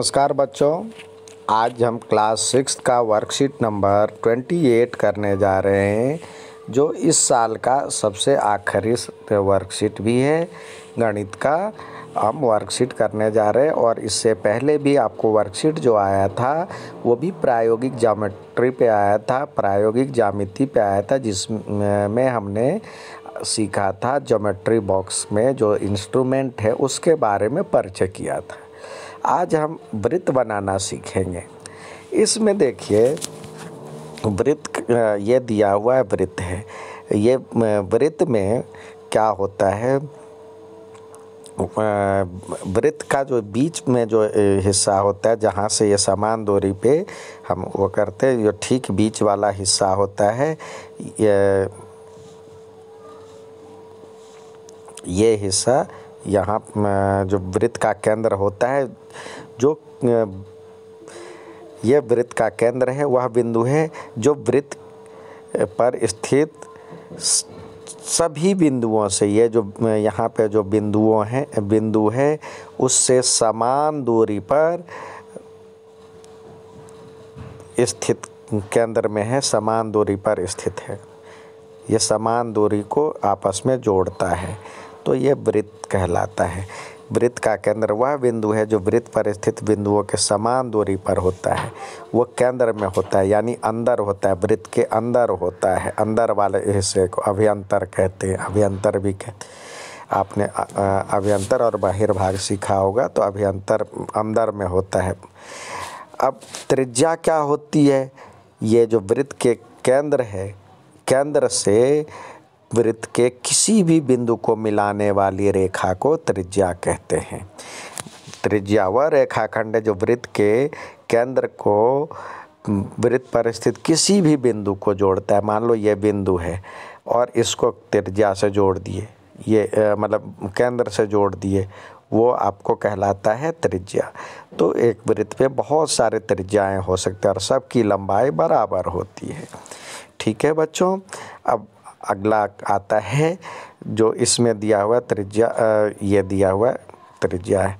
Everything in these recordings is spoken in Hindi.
नमस्कार बच्चों आज हम क्लास सिक्स का वर्कशीट नंबर ट्वेंटी एट करने जा रहे हैं जो इस साल का सबसे आखिरी वर्कशीट भी है गणित का हम वर्कशीट करने जा रहे हैं और इससे पहले भी आपको वर्कशीट जो आया था वो भी प्रायोगिक जामेट्री पे आया था प्रायोगिक जामिति पे आया था जिसमें हमने सीखा था जोमेट्री बॉक्स में जो इंस्ट्रूमेंट है उसके बारे में परिचय किया था आज हम वृत्त बनाना सीखेंगे इसमें देखिए वृत्त ये दिया हुआ है वृत्त है ये वृत्त में क्या होता है वृत्त का जो बीच में जो हिस्सा होता है जहाँ से ये समान दूरी पे हम वो करते हैं जो ठीक बीच वाला हिस्सा होता है ये ये हिस्सा यहाँ जो वृत्त का केंद्र होता है जो यह वृत्त का केंद्र है वह बिंदु है जो वृत्त पर स्थित सभी बिंदुओं से ये जो यहाँ पे जो बिंदुओं हैं बिंदु है उससे समान दूरी पर स्थित केंद्र में है समान दूरी पर स्थित है ये समान दूरी को आपस में जोड़ता है तो ये वृत्त कहलाता है वृत्त का केंद्र वह बिंदु है जो वृत्त पर स्थित बिंदुओं के समान दूरी पर होता है वो केंद्र में होता है यानी अंदर होता है वृत्त के अंदर होता है अंदर वाले हिस्से को अभियंतर कहते हैं अभियंतर भी कहते आपने अभ्यंतर और बाहिर भाग सीखा होगा तो अभियंतर अंदर में होता है अब त्रिज्या क्या होती है ये जो वृत्त के केंद्र है केंद्र से वृत्त के किसी भी बिंदु को मिलाने वाली रेखा को त्रिज्या कहते हैं त्रिज्या वह रेखाखंड है जो वृत्त के केंद्र को वृत्त पर स्थित किसी भी बिंदु को जोड़ता है मान लो ये बिंदु है और इसको त्रिज्या से जोड़ दिए ये मतलब केंद्र से जोड़ दिए वो आपको कहलाता है त्रिज्या तो एक वृत्त पे बहुत सारे त्रिज्याएं हो सकते हैं और सबकी लंबाई बराबर होती है ठीक है बच्चों अब अगला आता है जो इसमें दिया हुआ त्रिज्या ये दिया हुआ त्रिज्या है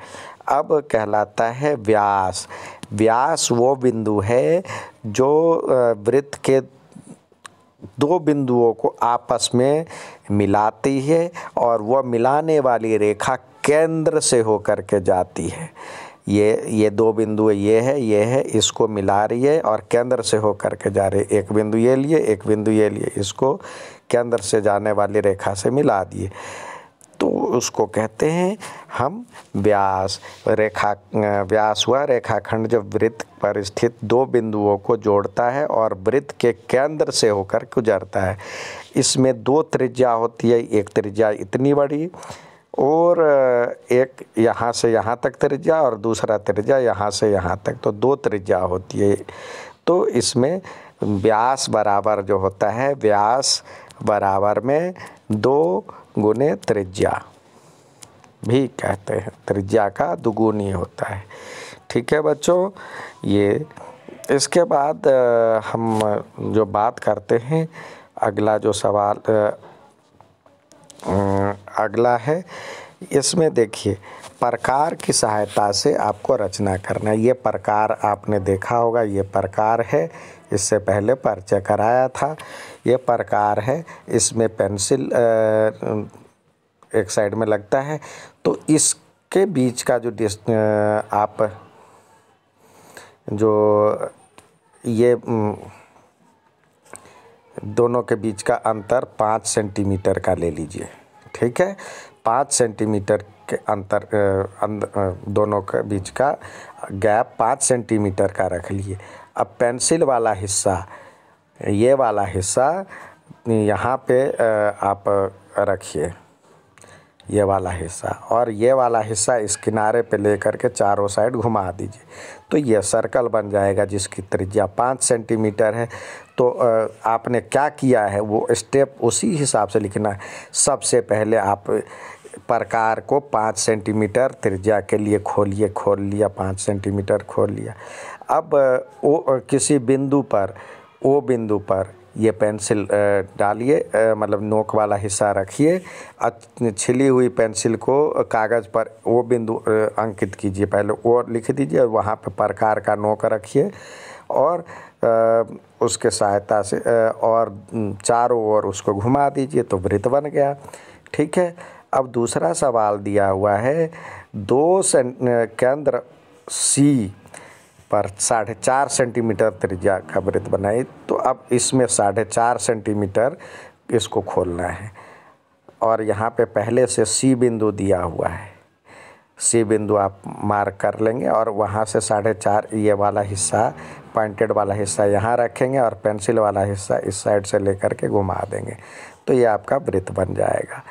अब कहलाता है व्यास व्यास वो बिंदु है जो वृत्त के दो बिंदुओं को आपस में मिलाती है और वह मिलाने वाली रेखा केंद्र से होकर के जाती है ये ये दो बिंदु ये है ये है इसको मिला रही है और केंद्र से होकर के जा रही है एक बिंदु ये लिए एक बिंदु ये लिए इसको के अंदर से जाने वाली रेखा से मिला दिए तो उसको कहते हैं हम व्यास रेखा व्यास हुआ रेखाखंड जो वृत्त पर स्थित दो बिंदुओं को जोड़ता है और वृत्त के केंद्र से होकर गुजरता है इसमें दो त्रिज्या होती है एक त्रिज्या इतनी बड़ी और एक यहाँ से यहाँ तक त्रिज्या और दूसरा त्रिज्या यहाँ से यहाँ तक तो दो त्रिज्या होती है तो इसमें व्यास बराबर जो होता है व्यास बराबर में दो गुने त्रिज्या भी कहते हैं त्रिज्या का दुगुनी होता है ठीक है बच्चों ये इसके बाद हम जो बात करते हैं अगला जो सवाल अगला है इसमें देखिए प्रकार की सहायता से आपको रचना करना ये प्रकार आपने देखा होगा ये प्रकार है इससे पहले परिचय कराया था ये प्रकार है इसमें पेंसिल एक साइड में लगता है तो इसके बीच का जो डिस आप जो ये दोनों के बीच का अंतर पाँच सेंटीमीटर का ले लीजिए ठीक है पाँच सेंटीमीटर के अंतर अं, दोनों के बीच का गैप पाँच सेंटीमीटर का रख लिए अब पेंसिल वाला हिस्सा ये वाला हिस्सा यहाँ पे आप रखिए ये वाला हिस्सा और ये वाला हिस्सा इस किनारे पे लेकर के चारों साइड घुमा दीजिए तो ये सर्कल बन जाएगा जिसकी त्रिज्या पाँच सेंटीमीटर है तो आपने क्या किया है वो स्टेप उसी हिसाब से लिखना है सबसे पहले आप प्रकार को पाँच सेंटीमीटर त्रिज्या के लिए खोलिए खोल लिया पाँच सेंटीमीटर खोल लिया अब वो किसी बिंदु पर ओ बिंदु पर ये पेंसिल डालिए मतलब नोक वाला हिस्सा रखिए छिली हुई पेंसिल को कागज़ पर ओ बिंदु अंकित कीजिए पहले ओ लिख दीजिए और वहाँ पर प्रकार का नोक रखिए और उसके सहायता से और चारों ओर उसको घुमा दीजिए तो वृत्त बन गया ठीक है अब दूसरा सवाल दिया हुआ है दो केंद्र सी पर साढ़े चार सेंटीमीटर त्रिज्या का वृत्त बनाई तो अब इसमें साढ़े चार सेंटीमीटर इसको खोलना है और यहाँ पे पहले से सी बिंदु दिया हुआ है सी बिंदु आप मार्क कर लेंगे और वहाँ से साढ़े चार ये वाला हिस्सा पॉइंटेड वाला हिस्सा यहाँ रखेंगे और पेंसिल वाला हिस्सा इस साइड से लेकर के घुमा देंगे तो ये आपका वृत्त बन जाएगा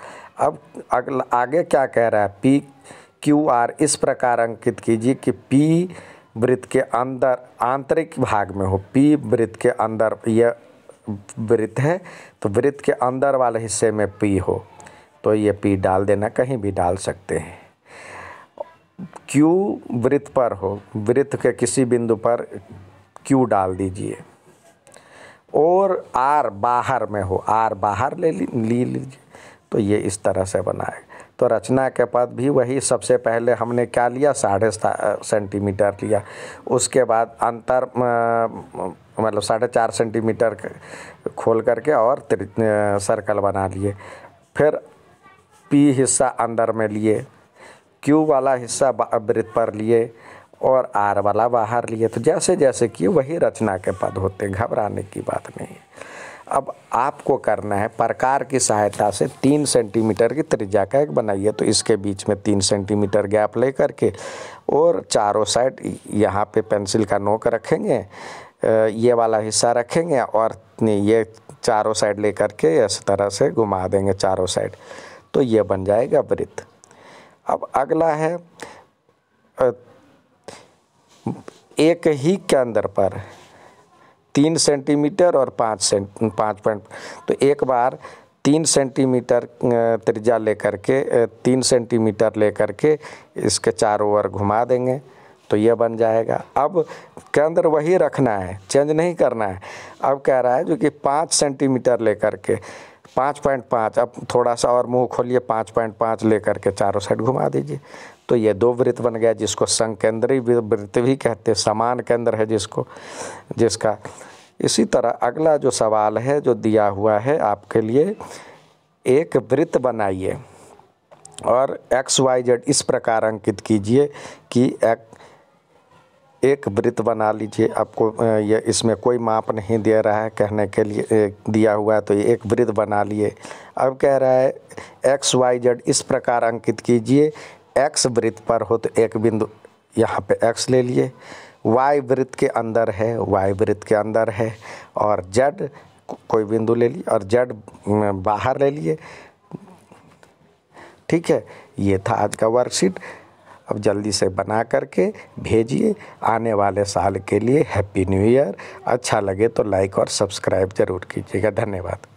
अब अगला आगे क्या कह रहा है पी क्यू आर इस प्रकार अंकित कीजिए कि पी वृत्त के अंदर आंतरिक भाग में हो पी वृत्त के अंदर यह वृत्त है तो वृत्त के अंदर वाले हिस्से में पी हो तो ये पी डाल देना कहीं भी डाल सकते हैं क्यू वृत्त पर हो वृत्त के किसी बिंदु पर क्यू डाल दीजिए और आर बाहर में हो आर बाहर ले ली लीजिए तो ये इस तरह से बनाएगा तो रचना के बाद भी वही सबसे पहले हमने क्या लिया साढ़े सेंटीमीटर लिया उसके बाद अंतर मतलब साढ़े चार सेंटीमीटर खोल करके और सर्कल बना लिए फिर पी हिस्सा अंदर में लिए क्यू वाला हिस्सा वृत्त पर लिए और आर वाला बाहर लिए तो जैसे जैसे किए वही रचना के पद होते घबराने की बात नहीं है अब आपको करना है प्रकार की सहायता से तीन सेंटीमीटर की त्रिज्या का एक बनाइए तो इसके बीच में तीन सेंटीमीटर गैप ले करके और चारों साइड यहाँ पे पेंसिल का नोक रखेंगे ये वाला हिस्सा रखेंगे और ये चारों साइड ले करके इस तरह से घुमा देंगे चारों साइड तो ये बन जाएगा वृत्त अब अगला है एक ही के अंदर पर तीन सेंटीमीटर और पाँच सेंट पाँच पॉइंट तो एक बार तीन सेंटीमीटर त्रिज्या लेकर के तीन सेंटीमीटर लेकर के इसके चारों ओर घुमा देंगे तो यह बन जाएगा अब केंद्र वही रखना है चेंज नहीं करना है अब कह रहा है जो कि पाँच सेंटीमीटर लेकर के पाँच पॉइंट पाँच अब थोड़ा सा और मुंह खोलिए पाँच पॉइंट पाँच ले करके चारों साइड घुमा दीजिए तो ये दो वृत्त बन गया जिसको संकेंद्रीय वृत्त भी कहते हैं समान केंद्र है जिसको जिसका इसी तरह अगला जो सवाल है जो दिया हुआ है आपके लिए एक वृत्त बनाइए और एक्स वाई जेड इस प्रकार अंकित कीजिए कि एक एक वृत्त बना लीजिए आपको ये इसमें कोई माप नहीं दे रहा है कहने के लिए दिया हुआ है तो ये एक वृत्त बना लिए अब कह रहा है एक्स वाई जेड इस प्रकार अंकित कीजिए एक्स वृत्त पर हो तो एक बिंदु यहाँ पे एक्स ले लिए वाई वृत्त के अंदर है वाई वृत्त के अंदर है और जेड कोई बिंदु ले लिए और जेड बाहर ले लिए ठीक है ये था आज का वर्कशीट अब जल्दी से बना करके भेजिए आने वाले साल के लिए हैप्पी न्यू ईयर अच्छा लगे तो लाइक और सब्सक्राइब ज़रूर कीजिएगा धन्यवाद